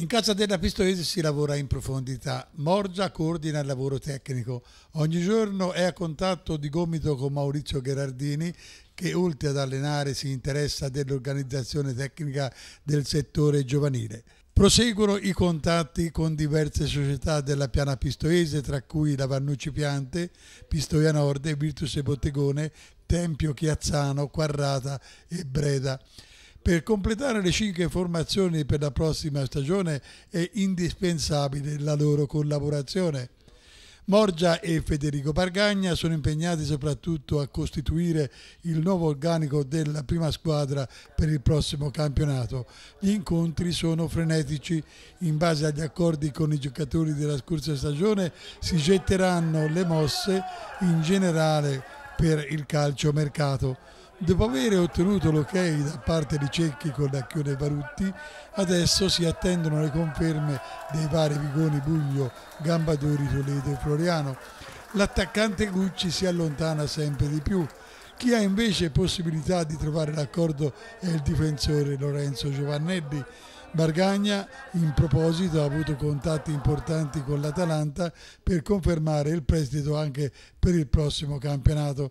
In casa della Pistoiese si lavora in profondità. Morgia coordina il lavoro tecnico. Ogni giorno è a contatto di gomito con Maurizio Gherardini che oltre ad allenare si interessa dell'organizzazione tecnica del settore giovanile. Proseguono i contatti con diverse società della piana pistoese, tra cui la Vannucci Piante, Pistoia Nord, Virtus e Bottegone, Tempio Chiazzano, Quarrata e Breda. Per completare le cinque formazioni per la prossima stagione è indispensabile la loro collaborazione. Morgia e Federico Pargagna sono impegnati soprattutto a costituire il nuovo organico della prima squadra per il prossimo campionato. Gli incontri sono frenetici. In base agli accordi con i giocatori della scorsa stagione si getteranno le mosse in generale per il calcio mercato. Dopo aver ottenuto l'ok da parte di Cecchi con Acchione Barutti, adesso si attendono le conferme dei vari Vigoni Buglio, Gambadori, Toledo e Floriano. L'attaccante Gucci si allontana sempre di più. Chi ha invece possibilità di trovare l'accordo è il difensore Lorenzo Giovannelli. Bargagna in proposito ha avuto contatti importanti con l'Atalanta per confermare il prestito anche per il prossimo campionato.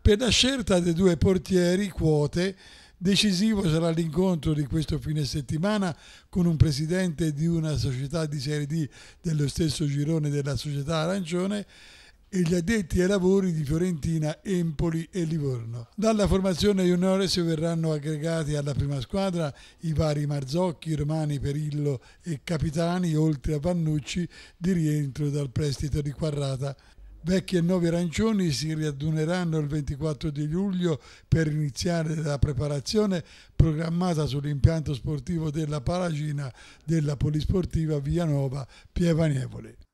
Per la scelta dei due portieri quote decisivo sarà l'incontro di questo fine settimana con un presidente di una società di Serie D dello stesso girone della società arancione e gli addetti ai lavori di Fiorentina, Empoli e Livorno. Dalla formazione juniores verranno aggregati alla prima squadra i vari Marzocchi, Romani, Perillo e Capitani, oltre a Vannucci di rientro dal prestito di Quarrata. Vecchi e nuovi arancioni si riaduneranno il 24 di luglio per iniziare la preparazione programmata sull'impianto sportivo della Palagina della Polisportiva Via Villanova Pievanievole.